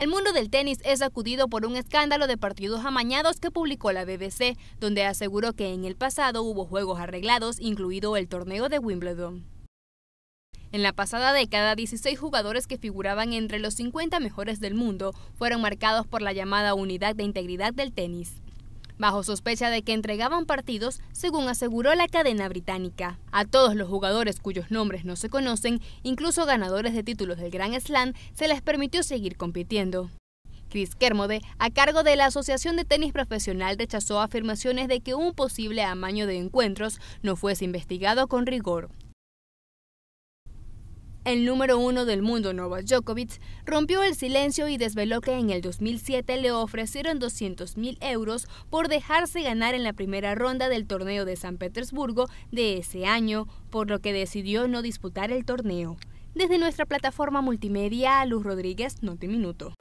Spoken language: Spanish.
El mundo del tenis es sacudido por un escándalo de partidos amañados que publicó la BBC, donde aseguró que en el pasado hubo juegos arreglados, incluido el torneo de Wimbledon. En la pasada década, 16 jugadores que figuraban entre los 50 mejores del mundo fueron marcados por la llamada Unidad de Integridad del Tenis bajo sospecha de que entregaban partidos, según aseguró la cadena británica. A todos los jugadores cuyos nombres no se conocen, incluso ganadores de títulos del Grand Slam, se les permitió seguir compitiendo. Chris Kermode, a cargo de la Asociación de Tenis Profesional, rechazó afirmaciones de que un posible amaño de encuentros no fuese investigado con rigor. El número uno del mundo, Novak Djokovic, rompió el silencio y desveló que en el 2007 le ofrecieron 200 mil euros por dejarse ganar en la primera ronda del torneo de San Petersburgo de ese año, por lo que decidió no disputar el torneo. Desde nuestra plataforma multimedia, Luz Rodríguez, Noti Minuto.